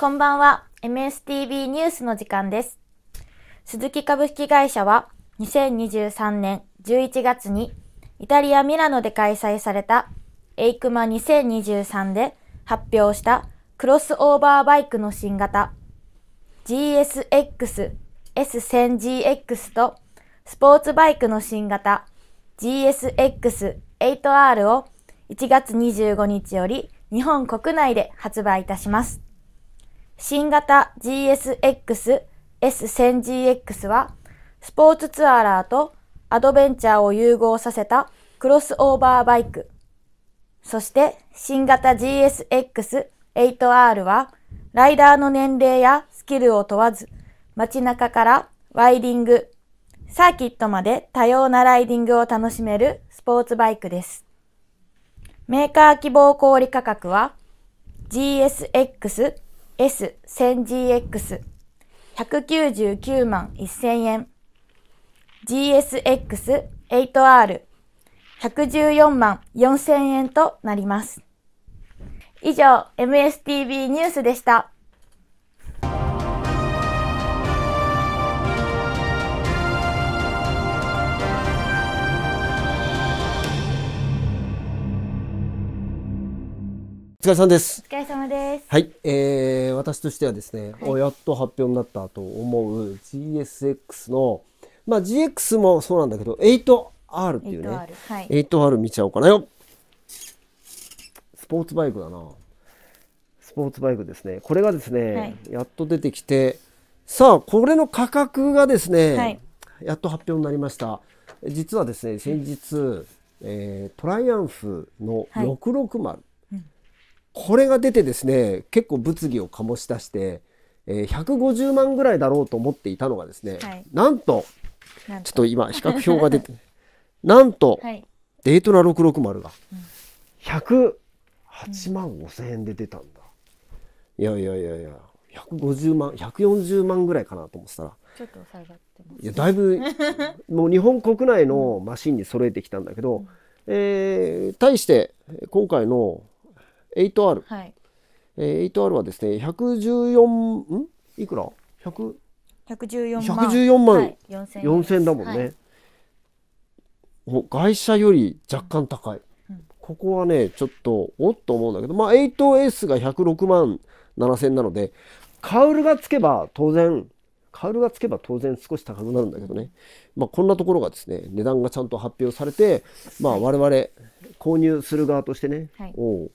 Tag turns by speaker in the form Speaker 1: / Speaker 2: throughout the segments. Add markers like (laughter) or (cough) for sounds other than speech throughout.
Speaker 1: こんばんは。MSTV ニュースの時間です。鈴木株式会社は2023年11月にイタリア・ミラノで開催されたエイクマ2023で発表したクロスオーバーバイクの新型 GSX S1000GX とスポーツバイクの新型 GSX8R を1月25日より日本国内で発売いたします。新型 GSX S1000GX はスポーツツアーラーとアドベンチャーを融合させたクロスオーバーバイク。そして新型 GSX8R はライダーの年齢やスキルを問わず街中からワイディング、サーキットまで多様なライディングを楽しめるスポーツバイクです。メーカー希望小売価格は GSX S1000GX 199万1000円 GSX8R 114万4000円となります。以上、MSTV ニュースでした。れさんです。お疲れ様です。はい、
Speaker 2: えー、私としてはですね、はい、やっと発表になったと思う GSX の、まあ GX もそうなんだけど、8R っていうね、8R, はい、8R 見ちゃおうかなよ。スポーツバイクだな。スポーツバイクですね。これがですね、はい、やっと出てきて、さあ、これの価格がですね、はい、やっと発表になりました。実はですね、先日、えー、トライアンフの660、はいこれが出てですね結構物議を醸し出して、えー、150万ぐらいだろうと思っていたのがですね、はい、なんとちょっと今 (laughs) 比較表が出てなんと、はい、デートナ660が108万5千円で出たんだ、うん、いやいやいやいや150万140万ぐらいかなと思ってたらちょっと下がって
Speaker 1: ます、いやだいぶ
Speaker 2: (laughs) もう日本国内のマシンに揃えてきたんだけど、うん、えー、対して今回の 8R、はいえー、8R はですね114んいくら1
Speaker 1: 1 4万4 0 0 0円だもんね、はい
Speaker 2: 外車より若干高い、うん、ここはねちょっとおっと思うんだけどまあ 8S が106万7000なのでカウルがつけば当然カールがつけば当然少し高くなるんだけどね、まあ、こんなところがですね値段がちゃんと発表されて、まあ、我々購入する側としてね、はい、お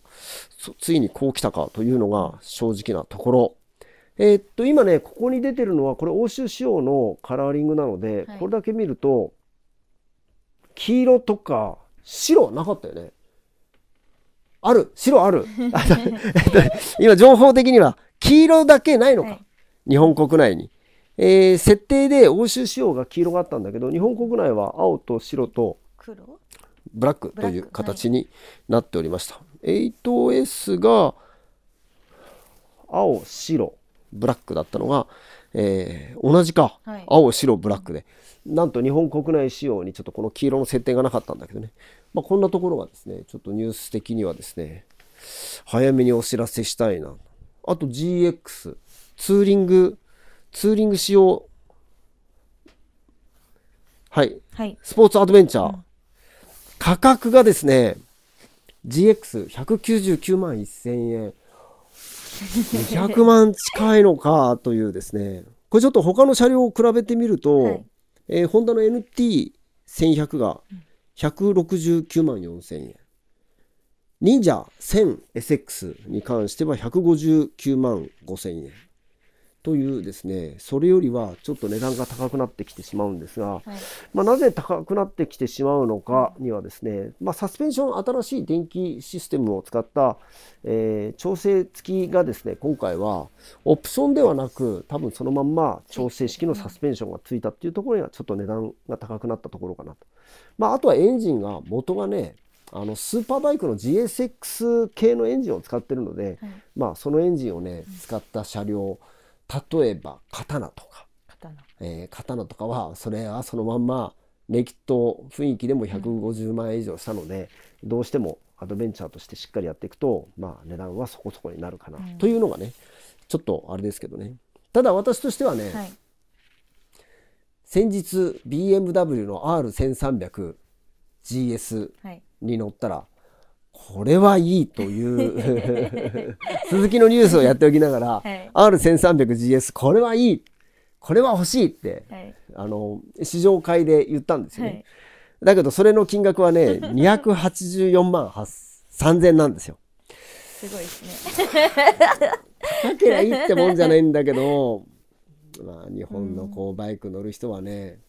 Speaker 2: ついにこう来たかというのが正直なところ。えー、っと今ねここに出てるのはこれ欧州仕様のカラーリングなので、はい、これだけ見ると黄色とか白はなかったよね。ある白ある (laughs) 今情報的には黄色だけないのか、はい、日本国内に。えー、設定で欧州仕様が黄色があったんだけど日本国内は青と白とブラックという形になっておりました、はい、8S が青白ブラックだったのが、えー、同じか、はい、青白ブラックでなんと日本国内仕様にちょっとこの黄色の設定がなかったんだけどね、まあ、こんなところがですねちょっとニュース的にはですね早めにお知らせしたいなあと GX ツーリングツーリングしよう。はい。はい、スポーツアドベンチャー。うん、価格がですね、GX199 万1000円。200万近いのかというですね。これちょっと他の車両を比べてみると、はい、えー、ホンダの NT1100 が169万4000円。忍者 1000SX に関しては159万5000円。というですねそれよりはちょっと値段が高くなってきてしまうんですが、はい、まあ、なぜ高くなってきてしまうのかにはですね、まあ、サスペンション新しい電気システムを使った、えー、調整付きがですね今回はオプションではなく多分そのまんま調整式のサスペンションがついたっていうところにはちょっと値段が高くなったところかなと。まあ、あとはエンジンが元がねあのスーパーバイクの GSX 系のエンジンを使ってるので、はい、まあ、そのエンジンをね使った車両、うん例えば刀とか刀,、えー、刀とかはそれはそのまんまネキッド雰囲気でも150万円以上したので、うん、どうしてもアドベンチャーとしてしっかりやっていくと、まあ、値段はそこそこになるかな、うん、というのがねちょっとあれですけどねただ私としてはね、はい、先日 BMW の R1300GS に乗ったら、はいこれはいいという (laughs) 鈴木のニュースをやっておきながら、はい、R1300GS これはいいこれは欲しいって、はい、あの試乗会で言ったんですよね、はい、だけどそれの金額はね284万3000なんですよすごいで
Speaker 1: すね高 (laughs) けりゃいいってもんじゃな
Speaker 2: いんだけどまあ日本のこうバイク乗る人はね、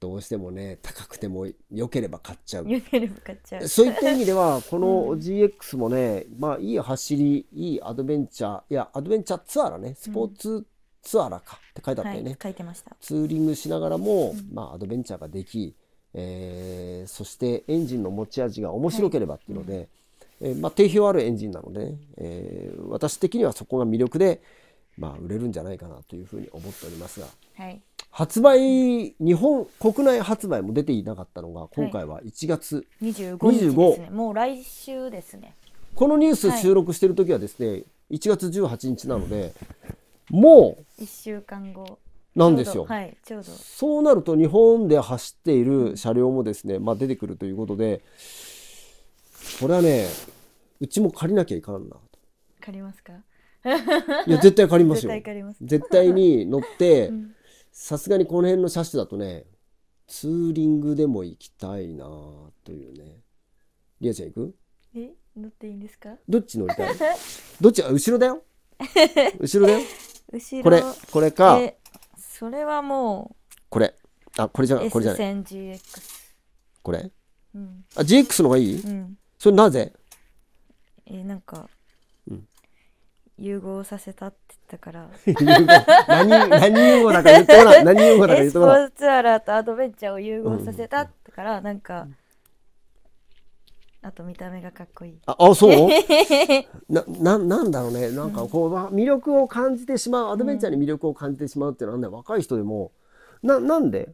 Speaker 2: どうしてもね高くても良ければ買っちゃう良けれ
Speaker 1: ば買っちゃうそういった意
Speaker 2: 味ではこの GX もね、うん、まあいい走りいいアドベンチャーいやアドベンチャーツアーだねスポーツツアーだかって書いてあったよね、うんはい、書いてましたツーリングしながらも、まあ、アドベンチャーができ、えー、そしてエンジンの持ち味が面白ければっていうので、はい、えー、まあ、定評あるエンジンなので、えー、私的にはそこが魅力で、まあ、売れるんじゃないかなというふうに思っておりますが。はい発売日本国内発売も出ていなかったのが今回は1月25日ですね、
Speaker 1: もう来週ですね
Speaker 2: このニュース収録している時はですね、はい、1月18日なのでも
Speaker 1: う1週間後なんですよ、はい、ちょうど
Speaker 2: そうなると日本で走っている車両もですね、まあ、出てくるということでこれはねうちも借りなきゃいかんな
Speaker 1: 借りますか (laughs) いや絶対借りますよ絶対
Speaker 2: に乗って、うんさすがにこの辺の車種だとね、ツーリングでも行きたいなというね。りあちゃん行く
Speaker 1: え、乗っていいんですか
Speaker 2: どっち乗りたい (laughs) どっちあ、後ろだよ。(laughs) 後ろだよ。後ろこれ、これか。
Speaker 1: それはも
Speaker 2: う。これ。あ、これじゃこれじゃない。SGX。これ、うん、あ、GX の方がいい、うん、それなぜ
Speaker 1: え、なんか、うん、融合させたって言ったから
Speaker 2: 何何融合だか言ってごらん何融合だか言ってごらん
Speaker 1: スポーツアラーとアドベンチャーを融合させたってから、うん、なんか、あと見た目がかっこいい。あ、あそう (laughs)
Speaker 2: な、な、なんだろうね。なんかこう、うん、魅力を感じてしまう、アドベンチャーに魅力を感じてしまうってなんだよ。若い人でも、な、なんで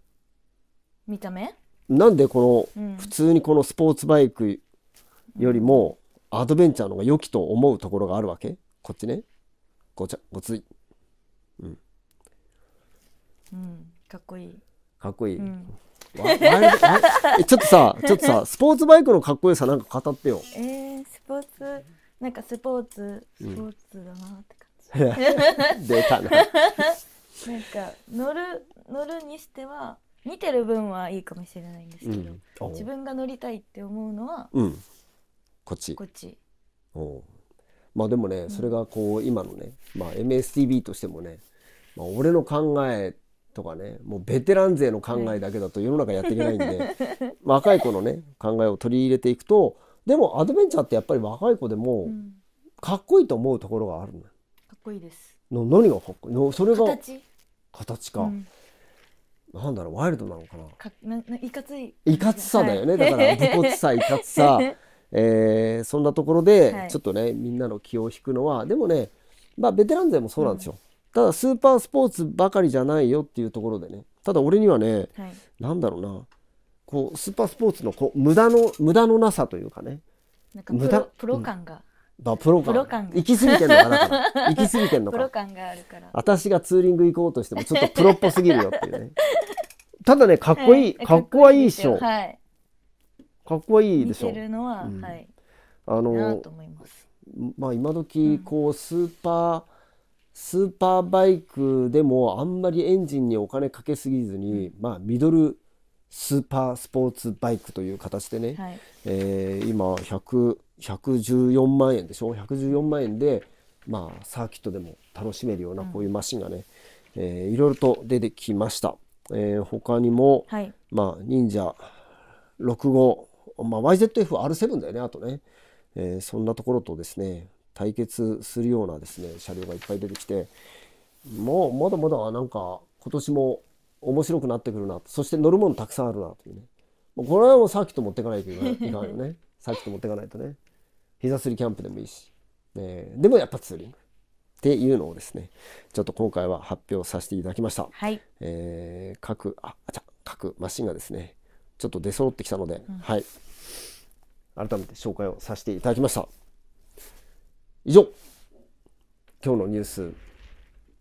Speaker 2: 見た目なんでこの、うん、普通にこのスポーツバイクよりも、アドベンチャーの方が良きと思うところがあるわけこっちねごちゃごついうん
Speaker 1: うんかっこいい
Speaker 2: かっこいい、うんわわちょっとさ (laughs) ちょっとさスポーツバイクのかっこよさなんか語ってよ
Speaker 1: えー、スポーツなんかスポーツスポーツだなって感じ、うん、たな (laughs) なんか乗る乗るにしては見てる分はいいかもしれないんですけど、うん、自分が乗りたいって思うのは、
Speaker 2: うん、こっちこっちおまあでもね、それがこう、今のね、まあ MSTB としてもね、まあ、俺の考えとかね、もうベテラン勢の考えだけだと世の中やっていけないんで、ま (laughs) あ若い子のね、考えを取り入れていくと、でもアドベンチャーってやっぱり若い子でも、かっこいいと思うところがあるのよ。かっこいいです。の何がかっこいいのそれが形形か。なんだろうワイルドなのかな。か
Speaker 1: ないかつい。いかつさだよね。だからさ、い
Speaker 2: かつさ、(laughs) えー、そんなところで、ちょっとね、はい、みんなの気を引くのは、でもね、まあ、ベテラン勢もそうなんですよ。うん、ただ、スーパースポーツばかりじゃないよっていうところでね、ただ俺にはね、はい、なんだろうな、こう、スーパースポーツのこう無駄の、無駄のなさというかね、
Speaker 1: なんか無駄プロ感が。
Speaker 2: まあ、プロ感行き過ぎてんのかな (laughs) 行き過ぎてんのかプロ
Speaker 1: 感があるから
Speaker 2: 私がツーリング行こうとしてもちょっとプロっぽすぎるよっていうねただねかっこいい、はい、かっこはいいっしょ、はい、かっこいいでしょ。てる
Speaker 1: のは、うん、はい。
Speaker 2: あのまあ今時こうスーパー、スーパーバイクでもあんまりエンジンにお金かけすぎずに、まあミドルスーパースポーツバイクという形でね、はい、えー、今1 114万円でしょ114万円で、まあ、サーキットでも楽しめるようなこういうマシンがね、うん、えー、いろいろと出てきました、えー、他にも、はい、まあ、忍者6号まあ、YZF-R7 だよね、あとね。えー、そんなところとですね、対決するようなですね、車両がいっぱい出てきて、もうまだまだなんか今年も面白くなってくるな、そして乗るものたくさんあるなというね。これはもうサーキット持ってかないといかんよね。(laughs) サーキット持ってかないとね。膝すりキャンプでもいいし。えー、でもやっぱツーリング。っていうのをですね、ちょっと今回は発表させていただきました。はい。えー、各、あ、あちゃ、各マシンがですね、ちょっと出揃ってきたので、うん、はい。改めて紹介をさせていただきました以上今日のニュース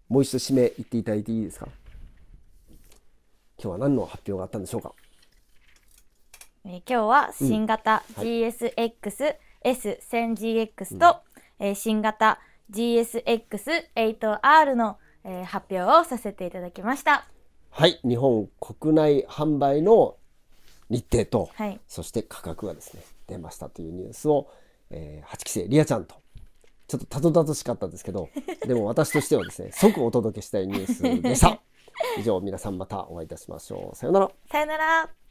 Speaker 2: もう一度締め言っていただいていいですか今日は何の発表があったんでしょうか
Speaker 1: え今日は新型 GSX-S1000GX と、うんはい、新型 GSX8R の発表をさせていただきました。
Speaker 2: はい、日本国内販売の日程と、はい、そして価格はですね出ましたというニュースを、えー、8期生リアちゃんとちょっとたどたどしかったんですけど (laughs) でも私としてはですね即お届けしたいニュースでした (laughs) 以上皆さんまたお会いいたしましょうさよなら
Speaker 1: さよなら